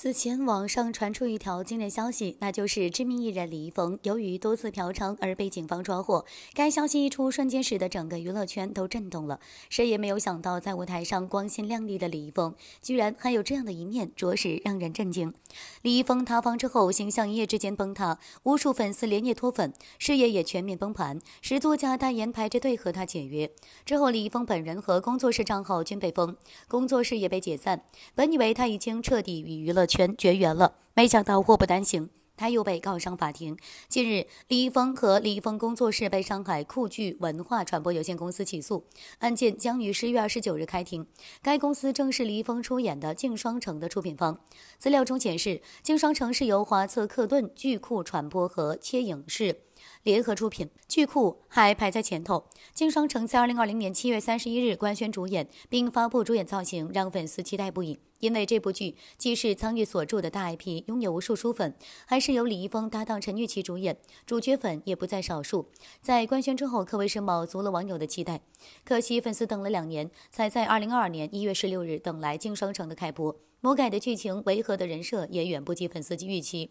此前网上传出一条惊人消息，那就是知名艺人李易峰由于多次嫖娼而被警方抓获。该消息一出，瞬间使得整个娱乐圈都震动了。谁也没有想到，在舞台上光鲜亮丽的李易峰，居然还有这样的一面，着实让人震惊。李易峰塌房之后，形象一夜之间崩塌，无数粉丝连夜脱粉，事业也全面崩盘，十多家代言排着队和他解约。之后，李易峰本人和工作室账号均被封，工作室也被解散。本以为他已经彻底与娱乐。全绝缘了，没想到祸不单行，他又被告上法庭。近日，李易峰和李易峰工作室被上海酷剧文化传播有限公司起诉，案件将于十一月二十九日开庭。该公司正是李易峰出演的《镜双城》的出品方。资料中显示，《镜双城》是由华策克顿、剧库传播和切影视联合出品，剧库还排在前头。《镜双城》在二零二零年七月三十一日官宣主演，并发布主演造型，让粉丝期待不已。因为这部剧既是苍玉所著的大 IP，拥有无数书粉，还是由李易峰搭档陈钰琪主演，主角粉也不在少数。在官宣之后，可谓是卯足了网友的期待。可惜粉丝等了两年，才在2022年1月16日等来《镜双城》的开播。魔改的剧情、违和的人设也远不及粉丝及预期。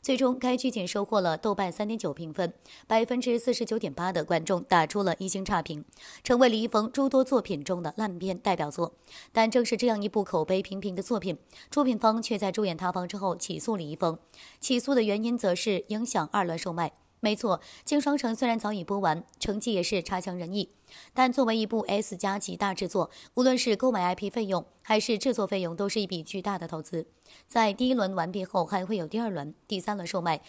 最终，该剧仅收获了豆瓣3.9评分，百分之49.8的观众打出了一星差评，成为李易峰诸多作品中的烂片代表作。但正是这样一部口碑平平。的作品，出品方却在主演塌房之后起诉李易峰。起诉的原因则是影响二轮售卖。没错，《金双城》虽然早已播完，成绩也是差强人意，但作为一部 S 加级大制作，无论是购买 IP 费用还是制作费用，都是一笔巨大的投资。在第一轮完毕后，还会有第二轮、第三轮售卖，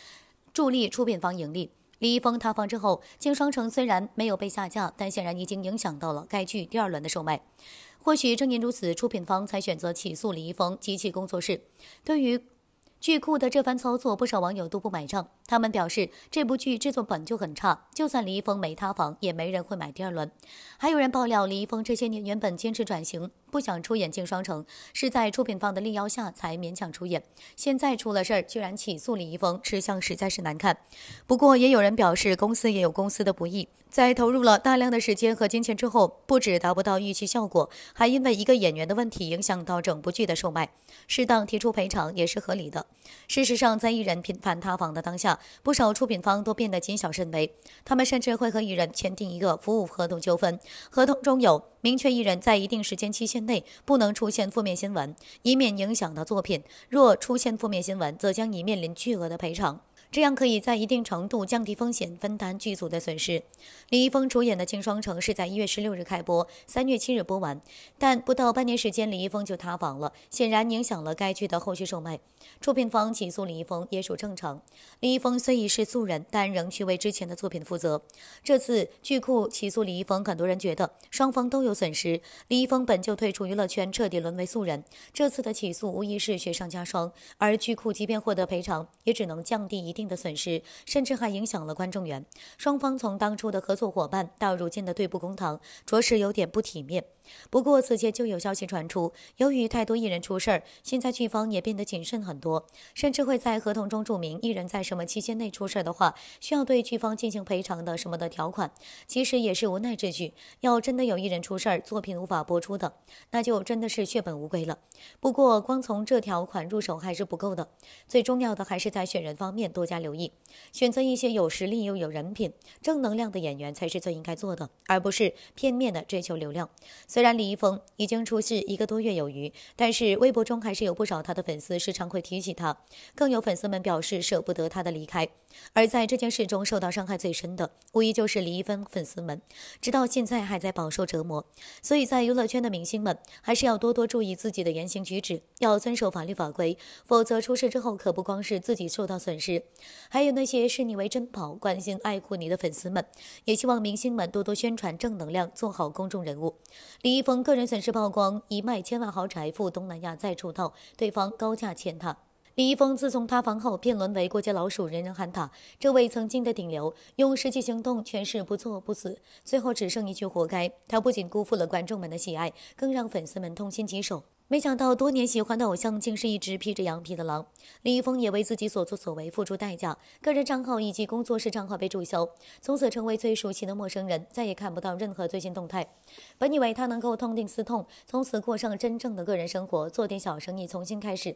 助力出品方盈利。李易峰塌房之后，《金双城》虽然没有被下架，但显然已经影响到了该剧第二轮的售卖。或许正因如此，出品方才选择起诉李易峰及其工作室。对于剧库的这番操作，不少网友都不买账。他们表示，这部剧制作本就很差，就算李易峰没塌房，也没人会买第二轮。还有人爆料，李易峰这些年原本坚持转型，不想出演《镜双城》，是在出品方的力邀下才勉强出演。现在出了事儿，居然起诉李易峰，吃相实在是难看。不过也有人表示，公司也有公司的不易，在投入了大量的时间和金钱之后，不止达不到预期效果，还因为一个演员的问题影响到整部剧的售卖，适当提出赔偿也是合理的。事实上，在艺人频繁塌房的当下，不少出品方都变得谨小慎微。他们甚至会和艺人签订一个服务合同，纠纷合同中有明确艺人，在一定时间期限内不能出现负面新闻，以免影响到作品。若出现负面新闻，则将以面临巨额的赔偿。这样可以在一定程度降低风险，分担剧组的损失。李易峰主演的《晋霜城》是在一月十六日开播，三月七日播完，但不到半年时间，李易峰就塌房了，显然影响了该剧的后续售卖。出品方起诉李易峰也属正常。李易峰虽已是素人，但仍需为之前的作品负责。这次剧库起诉李易峰，很多人觉得双方都有损失。李易峰本就退出娱乐圈，彻底沦为素人，这次的起诉无疑是雪上加霜。而剧库即便获得赔偿，也只能降低一。定的损失，甚至还影响了观众缘。双方从当初的合作伙伴到如今的对簿公堂，着实有点不体面。不过此前就有消息传出，由于太多艺人出事儿，现在剧方也变得谨慎很多，甚至会在合同中注明艺人在什么期间内出事儿的话，需要对剧方进行赔偿的什么的条款。其实也是无奈之举。要真的有艺人出事儿，作品无法播出的，那就真的是血本无归了。不过光从这条款入手还是不够的，最重要的还是在选人方面多加留意，选择一些有实力又有人品、正能量的演员才是最应该做的，而不是片面的追求流量。虽然李易峰已经出事一个多月有余，但是微博中还是有不少他的粉丝时常会提起他，更有粉丝们表示舍不得他的离开。而在这件事中受到伤害最深的，无疑就是李易峰粉丝们，直到现在还在饱受折磨。所以在娱乐圈的明星们还是要多多注意自己的言行举止，要遵守法律法规，否则出事之后可不光是自己受到损失，还有那些视你为珍宝、关心爱护你的粉丝们。也希望明星们多多宣传正能量，做好公众人物。李。李易峰个人损失曝光，一卖千万豪宅赴东南亚再出道，对方高价欠他。李易峰自从塌房后，便沦为过街老鼠，人人喊打。这位曾经的顶流，用实际行动诠释“不做不死”，最后只剩一句“活该”。他不仅辜负了观众们的喜爱，更让粉丝们痛心疾首。没想到多年喜欢的偶像竟是一只披着羊皮的狼，李易峰也为自己所作所为付出代价，个人账号以及工作室账号被注销，从此成为最熟悉的陌生人，再也看不到任何最新动态。本以为他能够痛定思痛，从此过上真正的个人生活，做点小生意，重新开始，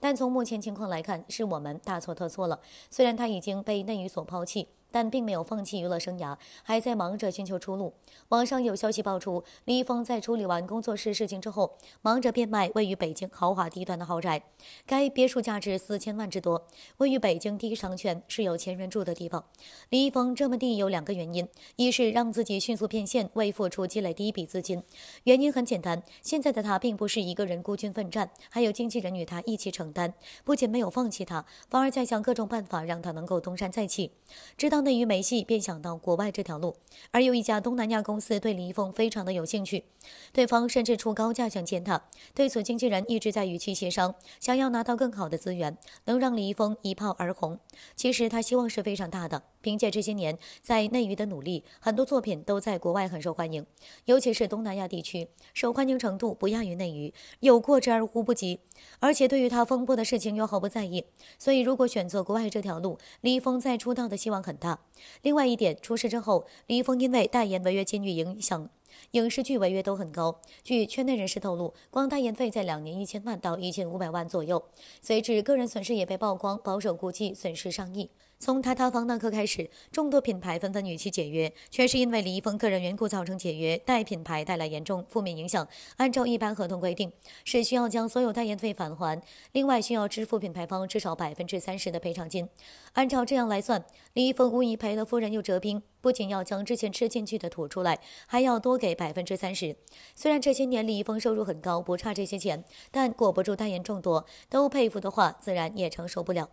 但从目前情况来看，是我们大错特错了。虽然他已经被内娱所抛弃。但并没有放弃娱乐生涯，还在忙着寻求出路。网上有消息爆出，李易峰在处理完工作室事情之后，忙着变卖位于北京豪华地段的豪宅，该别墅价值四千万之多，位于北京第一商圈，是有钱人住的地方。李易峰这么地有两个原因，一是让自己迅速变现，为付出积累第一笔资金。原因很简单，现在的他并不是一个人孤军奋战，还有经纪人与他一起承担。不仅没有放弃他，反而在想各种办法让他能够东山再起。直到。内娱没戏，便想到国外这条路。而有一家东南亚公司对李易峰非常的有兴趣，对方甚至出高价想签他。对此经纪人一直在与其协商，想要拿到更好的资源，能让李易峰一炮而红。其实他希望是非常大的。凭借这些年在内娱的努力，很多作品都在国外很受欢迎，尤其是东南亚地区，受欢迎程度不亚于内娱，有过之而无不及。而且对于他风波的事情又毫不在意，所以如果选择国外这条路，李易峰再出道的希望很大。另外一点，出事之后，李易峰因为代言违约金与影响。影视剧违约都很高，据圈内人士透露，光代言费在两年一千万到一千五百万左右。随之，个人损失也被曝光，保守估计损失上亿。从他塌房那刻开始，众多品牌纷纷与其解约，全是因为李易峰个人缘故造成解约，带品牌带来严重负面影响。按照一般合同规定，是需要将所有代言费返还，另外需要支付品牌方至少百分之三十的赔偿金。按照这样来算，李易峰无疑赔了夫人又折兵。不仅要将之前吃进去的吐出来，还要多给百分之三十。虽然这些年李易峰收入很高，不差这些钱，但裹不住代言众多，都佩服的话，自然也承受不了。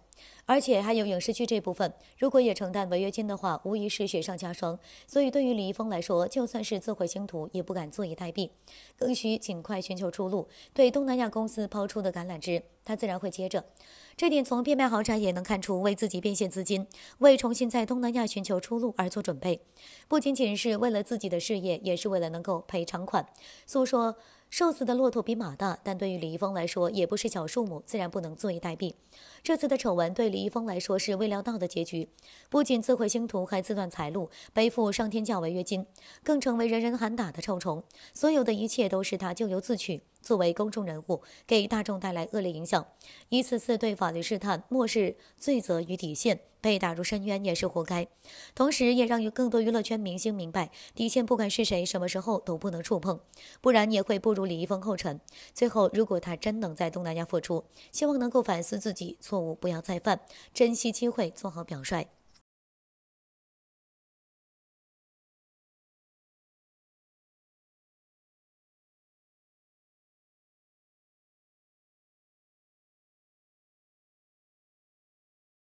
而且还有影视剧这部分，如果也承担违约金的话，无疑是雪上加霜。所以对于李易峰来说，就算是自毁星途，也不敢坐以待毙，更需尽快寻求出路。对东南亚公司抛出的橄榄枝，他自然会接着。这点从变卖豪宅也能看出，为自己变现资金，为重新在东南亚寻求出路而做准备。不仅仅是为了自己的事业，也是为了能够赔偿款。诉说。瘦死的骆驼比马大，但对于李易峰来说也不是小数目，自然不能坐以待毙。这次的丑闻对李易峰来说是未料到的结局，不仅自毁星途，还自断财路，背负上天价违约金，更成为人人喊打的臭虫。所有的一切都是他咎由自取。作为公众人物，给大众带来恶劣影响，一次次对法律试探，漠视罪责与底线，被打入深渊也是活该。同时，也让有更多娱乐圈明星明白，底线不管是谁、什么时候都不能触碰，不然也会步入李易峰后尘。最后，如果他真能在东南亚复出，希望能够反思自己错误，不要再犯，珍惜机会，做好表率。